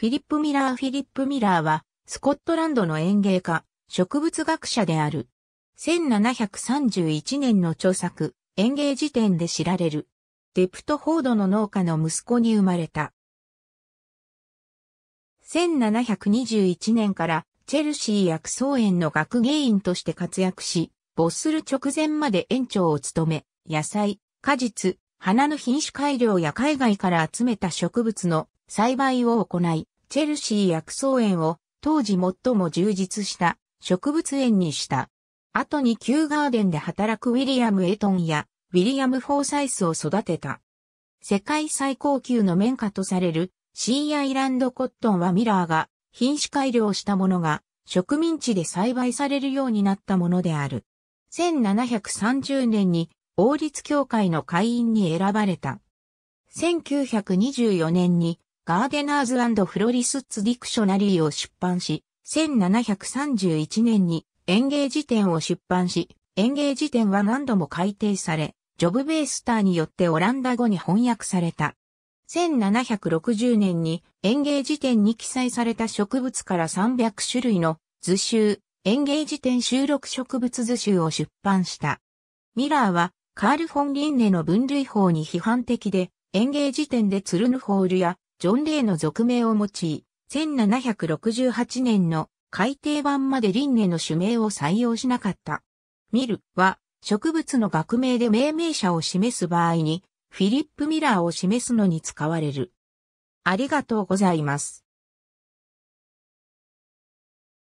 フィリップ・ミラー・フィリップ・ミラーは、スコットランドの園芸家、植物学者である。1731年の著作、園芸辞典で知られる。デプトフォードの農家の息子に生まれた。1721年からチェルシー薬草園の学芸員として活躍し、没する直前まで園長を務め、野菜、果実、花の品種改良や海外から集めた植物の栽培を行い、チェルシー薬草園を当時最も充実した植物園にした。後にキューガーデンで働くウィリアム・エトンやウィリアム・フォーサイスを育てた。世界最高級の綿花とされるシーアイランドコットンはミラーが品種改良したものが植民地で栽培されるようになったものである。1730年に王立協会の会員に選ばれた。1924年にガーデナーズフロリスッツ・ディクショナリーを出版し、1731年に園芸辞典を出版し、園芸辞典は何度も改訂され、ジョブ・ベースターによってオランダ語に翻訳された。1760年に園芸辞典に記載された植物から300種類の図集、園芸辞典収録植物図集を出版した。ミラーはカール・フォン・リンネの分類法に批判的で、園芸辞典でツルヌホールやジョン・レイの俗名を用い、1768年の改訂版までリンネの種名を採用しなかった。ミルは植物の学名で命名者を示す場合に、フィリップ・ミラーを示すのに使われる。ありがとうございます。